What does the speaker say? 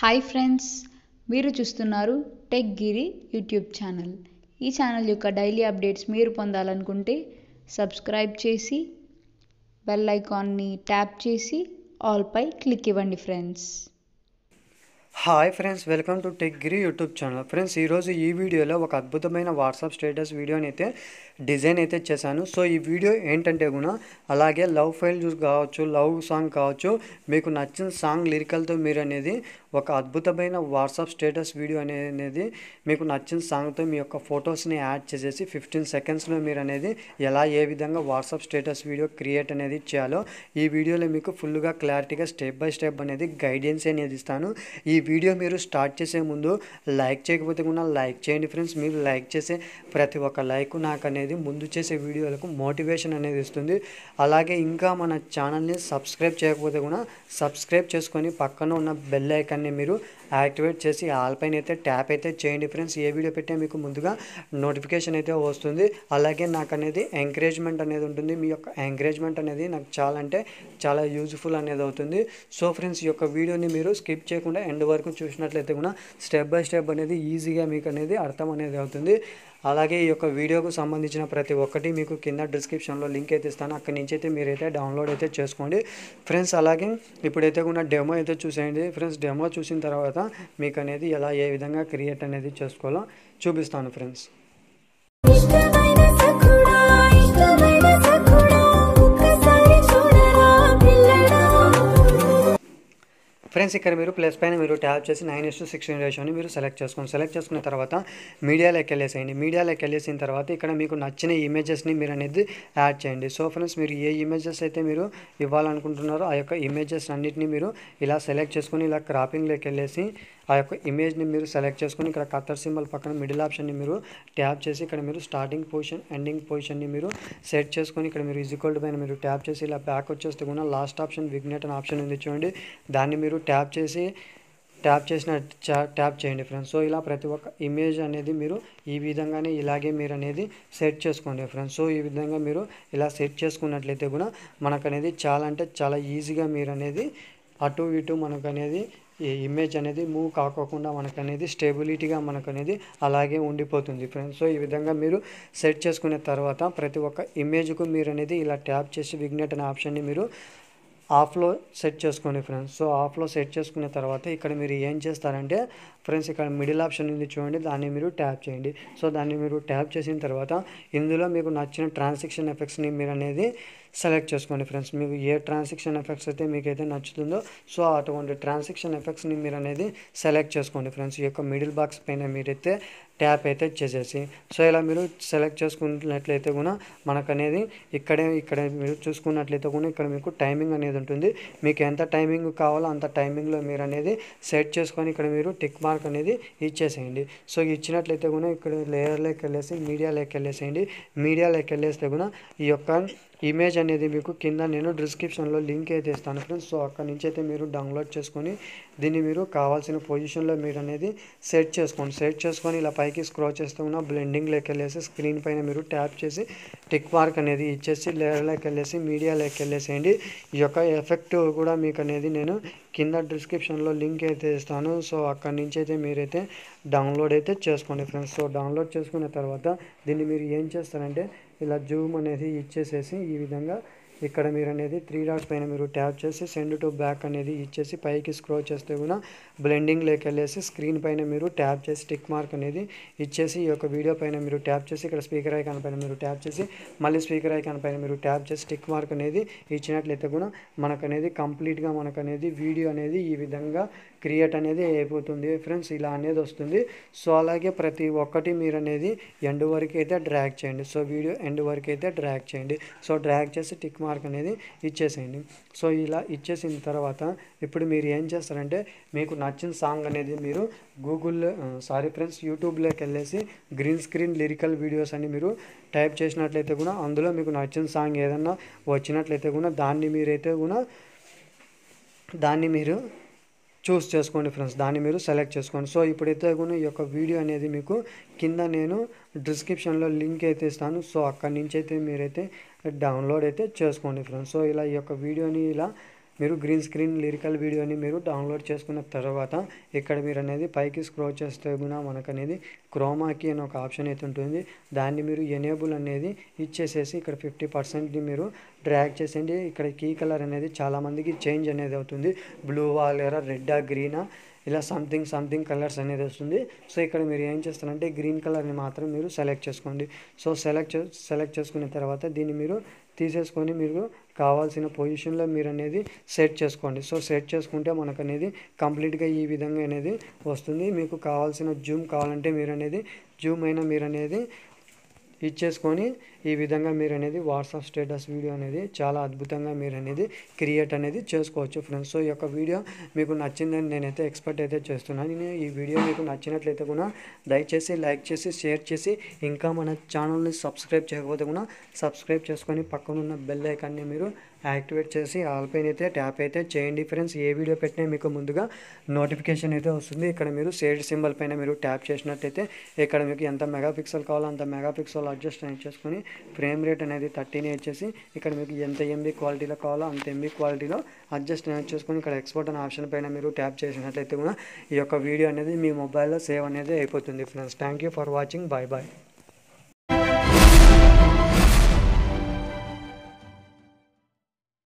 hi friends మీరు చూస్తున్నారు tech Giri YouTube channel ఈ ఛానల్ యొక్క డైలీ అప్డేట్స్ మీరు పొందాలనుకుంటే సబ్స్క్రైబ్ చేసి బెల్ ఐకాన్ని ట్యాప్ చేసి ఆల్పై క్లిక్ ఇవ్వండి friends hi friends welcome to tech Giri YouTube channel friends ఈరోజు ఈ వీడియోలో ఒక అద్భుతమైన వాట్సాప్ స్టేటస్ వీడియోని అయితే డిజైన్ అయితే చేశాను సో ఈ వీడియో ఏంటంటే కూడా అలాగే లవ్ ఫైల్ చూస్ కావచ్చు లవ్ సాంగ్ కావచ్చు మీకు నచ్చిన సాంగ్ లిరికల్తో మీరు అనేది ఒక అద్భుతమైన వాట్సాప్ స్టేటస్ వీడియో అనేది మీకు నచ్చిన సాంగ్తో మీ యొక్క ఫొటోస్ని యాడ్ చేసేసి ఫిఫ్టీన్ సెకండ్స్లో మీరు అనేది ఎలా ఏ విధంగా వాట్సాప్ స్టేటస్ వీడియో క్రియేట్ అనేది చేయాలో ఈ వీడియోలో మీకు ఫుల్గా క్లారిటీగా స్టెప్ బై స్టెప్ అనేది గైడెన్స్ అనేది ఇస్తాను ఈ వీడియో మీరు స్టార్ట్ చేసే ముందు లైక్ చేయకపోతే కూడా లైక్ చేయండి ఫ్రెండ్స్ మీరు లైక్ చేసే ప్రతి ఒక్క లైక్ నాకు అనేది అనేది ముందు చేసే వీడియోలకు మోటివేషన్ అనేది ఇస్తుంది అలాగే ఇంకా మన ఛానల్ని సబ్స్క్రైబ్ చేయకపోతే కూడా సబ్స్క్రైబ్ చేసుకొని పక్కన ఉన్న బెల్ ఐకాన్ని మీరు యాక్టివేట్ చేసి ఆల్ పైన అయితే ట్యాప్ అయితే చేయండి ఫ్రెండ్స్ ఏ వీడియో పెట్టే మీకు ముందుగా నోటిఫికేషన్ అయితే వస్తుంది అలాగే నాకు అనేది ఎంకరేజ్మెంట్ అనేది ఉంటుంది మీ యొక్క ఎంకరేజ్మెంట్ అనేది నాకు చాలా అంటే చాలా యూజ్ఫుల్ అనేది అవుతుంది సో ఫ్రెండ్స్ ఈ యొక్క వీడియోని మీరు స్కిప్ చేయకుండా ఎండ్ వరకు చూసినట్లయితే కూడా స్టెప్ బై స్టెప్ అనేది ఈజీగా మీకు అనేది అర్థం అనేది అవుతుంది అలాగే ఈ యొక్క వీడియోకు సంబంధించిన ప్రతి ఒక్కటి మీకు కింద డిస్క్రిప్షన్లో లింక్ అయితే ఇస్తాను అక్కడి నుంచి అయితే మీరైతే డౌన్లోడ్ అయితే చేసుకోండి ఫ్రెండ్స్ అలాగే ఇప్పుడైతే ఉన్న డెమో అయితే చూసేయండి ఫ్రెండ్స్ డెమో చూసిన తర్వాత మీకు అనేది ఎలా ఏ విధంగా క్రియేట్ అనేది చేసుకోవాలో చూపిస్తాను ఫ్రెండ్స్ ఫ్రెండ్స్ ఇక్కడ మీరు ప్లస్ పైన మీరు ట్యాప్ చేసి నైన్ ఇస్ టు సిక్స్టీన్ రేషియోని మీరు సెలెక్ట్ చేసుకోండి సెలెక్ట్ చేసుకున్న తర్వాత మీడియాలోకి వెళ్ళేసేయండి మీడియాలోకి వెళ్ళేసిన తర్వాత ఇక్కడ మీకు నచ్చిన ఇమేజెస్ని మీరు అనేది యాడ్ చేయండి సో ఫ్రెండ్స్ మీరు ఏ ఇమేజెస్ అయితే మీరు ఇవ్వాలనుకుంటున్నారో ఆ యొక్క ఇమేజెస్ అన్నిటిని మీరు ఇలా సెలెక్ట్ చేసుకొని ఇలా క్రాపింగ్లోకి వెళ్ళేసి ఆ యొక్క ఇమేజ్ని మీరు సెలెక్ట్ చేసుకుని ఇక్కడ కత్తర్ సింబల్ పక్కన మిడిల్ ఆప్షన్ని మీరు ట్యాప్ చేసి ఇక్కడ మీరు స్టార్టింగ్ పొజిషన్ ఎండింగ్ పొజిషన్ని మీరు సెట్ చేసుకొని ఇక్కడ మీరు ఈజ్వల్ పైన మీరు ట్యాప్ చేసి ఇలా బ్యాక్ వచ్చేస్తే కూడా లాస్ట్ ఆప్షన్ విగ్నెట్ ఆప్షన్ ఉంది చూడండి దాన్ని మీరు ట్యాప్ చేసి ట్యాప్ చేసిన ట్యాప్ చేయండి ఫ్రెండ్స్ సో ఇలా ప్రతి ఒక్క ఇమేజ్ అనేది మీరు ఈ విధంగానే ఇలాగే మీరు అనేది సెట్ చేసుకోండి ఫ్రెండ్స్ సో ఈ విధంగా మీరు ఇలా సెట్ చేసుకున్నట్లయితే కూడా మనకనేది చాలా అంటే చాలా ఈజీగా మీరు అనేది అటు ఇటు మనకనేది ఈ ఇమేజ్ అనేది మూవ్ కాకోకుండా మనకనేది స్టేబిలిటీగా మనకనేది అలాగే ఉండిపోతుంది ఫ్రెండ్స్ సో ఈ విధంగా మీరు సెట్ చేసుకునే తర్వాత ప్రతి ఒక్క ఇమేజ్కు మీరు అనేది ఇలా ట్యాప్ చేసి విగ్నెట్ అనే ఆప్షన్ని మీరు ఆఫ్లో సెట్ చేసుకోండి ఫ్రెండ్స్ సో ఆఫ్లో సెట్ చేసుకున్న తర్వాత ఇక్కడ మీరు ఏం చేస్తారంటే ఫ్రెండ్స్ ఇక్కడ మిడిల్ ఆప్షన్ ఉంది చూడండి దాన్ని మీరు ట్యాప్ చేయండి సో దాన్ని మీరు ట్యాప్ చేసిన తర్వాత ఇందులో మీకు నచ్చిన ట్రాన్సాక్షన్ ఎఫెక్ట్స్ని మీరు అనేది సెలెక్ట్ చేసుకోండి ఫ్రెండ్స్ మీకు ఏ ట్రాన్సాక్షన్ ఎఫెక్ట్స్ అయితే మీకు అయితే నచ్చుతుందో సో అటువంటి ట్రాన్సాక్షన్ ఎఫెక్ట్స్ని మీరు అనేది సెలెక్ట్ చేసుకోండి ఫ్రెండ్స్ ఈ యొక్క మిడిల్ బాక్స్ పైన మీరైతే ట్యాప్ అయితే చేసేసి సో ఇలా మీరు సెలెక్ట్ చేసుకున్నట్లయితే కూడా మనకు అనేది ఇక్కడే ఇక్కడ మీరు చూసుకున్నట్లయితే కూడా ఇక్కడ మీకు టైమింగ్ అనేది ఉంటుంది మీకు ఎంత టైమింగ్ కావాలో అంత టైమింగ్లో మీరు అనేది సెట్ చేసుకొని ఇక్కడ మీరు టిక్ మార్క్ అనేది ఇచ్చేసేయండి సో ఇచ్చినట్లయితే కూడా ఇక్కడ లేయర్లోకి వెళ్ళేసి లెక్క వెళ్ళేసేయండి లెక్క వెళ్ళేస్తే కూడా ఈ యొక్క ఇమేజ్ అనేది మీకు కింద నేను డిస్క్రిప్షన్లో లింక్ అయితే ఇస్తాను ఫ్రెండ్స్ సో అక్కడ నుంచి అయితే మీరు డౌన్లోడ్ చేసుకొని దీన్ని మీరు కావాల్సిన పొజిషన్లో మీరు అనేది సెట్ చేసుకోండి సెట్ చేసుకొని ఇలా పైకి స్క్రోచ్ చేస్తూ ఉన్న బ్లెండింగ్ లెక్క స్క్రీన్ పైన మీరు ట్యాప్ చేసి టిక్ మార్క్ అనేది ఇచ్చేసి లేడర్లోకి వెళ్ళేసి మీడియాలోకి వెళ్ళేసేయండి ఈ యొక్క ఎఫెక్ట్ కూడా మీకు అనేది నేను కింద డిస్క్రిప్షన్లో లింక్ అయితే ఇస్తాను సో అక్కడి నుంచి అయితే మీరైతే డౌన్లోడ్ అయితే చేసుకోండి ఫ్రెండ్స్ సో డౌన్లోడ్ చేసుకున్న తర్వాత దీన్ని మీరు ఏం చేస్తారంటే ఇలా జూమ్ అనేది ఇచ్చేసేసి ఈ విధంగా ఇక్కడ మీరు అనేది త్రీ డాట్స్ పైన మీరు ట్యాప్ చేసి సెండ్ టు బ్యాక్ అనేది ఇచ్చేసి పైకి స్క్రోల్ చేస్తే కూడా బ్లెండింగ్ వెళ్ళేసి స్క్రీన్ పైన మీరు ట్యాప్ చేసి టిక్ మార్క్ అనేది ఇచ్చేసి ఈ యొక్క వీడియో పైన మీరు ట్యాప్ చేసి ఇక్కడ స్పీకర్ ఐకాన్ పైన మీరు ట్యాప్ చేసి మళ్ళీ స్పీకర్ ఐకాన్ పైన మీరు ట్యాప్ చేసి టిక్ మార్క్ అనేది ఇచ్చినట్లయితే కూడా మనకనేది కంప్లీట్గా అనేది వీడియో అనేది ఈ విధంగా క్రియేట్ అనేది అయిపోతుంది ఫ్రెండ్స్ ఇలా అనేది వస్తుంది సో అలాగే ప్రతి ఒక్కటి మీరు అనేది ఎండ్ వరకు అయితే డ్రాక్ చేయండి సో వీడియో ఎండ్ వరకు అయితే డ్రాక్ చేయండి సో డ్రాక్ చేసి టిక్ మార్క్ మార్క్ అనేది ఇచ్చేసేయండి సో ఇలా ఇచ్చేసిన తర్వాత ఇప్పుడు మీరు ఏం చేస్తారంటే మీకు నచ్చిన సాంగ్ అనేది మీరు గూగుల్లో సారీ ఫ్రెండ్స్ యూట్యూబ్లోకి వెళ్ళేసి గ్రీన్ స్క్రీన్ లిరికల్ వీడియోస్ అని మీరు టైప్ చేసినట్లయితే కూడా అందులో మీకు నచ్చిన సాంగ్ ఏదన్నా వచ్చినట్లయితే కూడా దాన్ని మీరైతే కూడా దాన్ని మీరు చూస్ చేసుకోండి ఫ్రెండ్స్ దాన్ని మీరు సెలెక్ట్ చేసుకోండి సో ఇప్పుడైతే కూడా ఈ యొక్క వీడియో అనేది మీకు కింద నేను డిస్క్రిప్షన్లో లింక్ అయితే ఇస్తాను సో అక్కడి నుంచి అయితే మీరైతే డౌన్లోడ్ అయితే చేసుకోండి ఫ్రెండ్స్ సో ఇలా ఈ యొక్క వీడియోని ఇలా మీరు గ్రీన్ స్క్రీన్ లిరికల్ వీడియోని మీరు డౌన్లోడ్ చేసుకున్న తర్వాత ఇక్కడ మీరు అనేది పైకి స్క్రోల్ చేస్తే కూడా మనకు అనేది క్రోమాకి అని ఒక ఆప్షన్ అయితే ఉంటుంది దాన్ని మీరు ఎనేబుల్ అనేది ఇచ్చేసేసి ఇక్కడ ఫిఫ్టీ పర్సెంట్ని మీరు డ్రాక్ చేసేయండి ఇక్కడ కీ కలర్ అనేది చాలామందికి చేంజ్ అనేది అవుతుంది బ్లూ వాలేరా రెడ్డా గ్రీనా ఇలా సంథింగ్ సంథింగ్ కలర్స్ అనేది వస్తుంది సో ఇక్కడ మీరు ఏం చేస్తారంటే గ్రీన్ కలర్ని మాత్రం మీరు సెలెక్ట్ చేసుకోండి సో సెలెక్ట్ సెలెక్ట్ చేసుకున్న తర్వాత దీన్ని మీరు తీసేసుకొని మీరు కావాల్సిన పొజిషన్లో మీరు అనేది సెట్ చేసుకోండి సో సెట్ చేసుకుంటే మనకు అనేది కంప్లీట్గా ఈ విధంగా అనేది వస్తుంది మీకు కావాల్సిన జూమ్ కావాలంటే మీరు అనేది జూమ్ అయినా మీరు అనేది ఇచ్చేసుకొని ఈ విధంగా మీరు అనేది వాట్సాప్ స్టేటస్ వీడియో అనేది చాలా అద్భుతంగా మీరు అనేది క్రియేట్ అనేది చేసుకోవచ్చు ఫ్రెండ్స్ సో ఈ యొక్క వీడియో మీకు నచ్చిందని నేనైతే ఎక్స్పెక్ట్ అయితే చేస్తున్నాను నేను ఈ వీడియో మీకు నచ్చినట్లయితే కూడా దయచేసి లైక్ చేసి షేర్ చేసి ఇంకా మన ఛానల్ని సబ్స్క్రైబ్ చేయకపోతే కూడా సబ్స్క్రైబ్ చేసుకొని పక్కనున్న బెల్ ఐకాన్ని మీరు యాక్టివేట్ చేసి ఆల్ పైన అయితే ట్యాప్ అయితే చేయండి ఫ్రెండ్స్ ఏ వీడియో పెట్టినా మీకు ముందుగా నోటిఫికేషన్ అయితే వస్తుంది ఇక్కడ మీరు సేడ్ సింబల్ పైన మీరు ట్యాప్ చేసినట్టయితే ఇక్కడ మీకు ఎంత మెగా పిక్సెల్ కావాలో అంత మెగా పిక్సెల్ అడ్జస్ట్ అనేది చేసుకొని ఫ్రేమ్ రేట్ అనేది థర్టీనే వచ్చేసి ఇక్కడ మీకు ఎంత ఎంబీ క్వాలిటీలో కావాలో అంత ఎంబీ క్వాలిటీలో అడ్జస్ట్ అనేది చేసుకొని ఇక్కడ ఎక్స్పోర్ట్ అనే ఆప్షన్ పైన మీరు ట్యాప్ చేసినట్లయితే కూడా ఈ యొక్క వీడియో అనేది మీ మొబైల్లో సేవ్ అనేది అయిపోతుంది friends thank for watching bye bye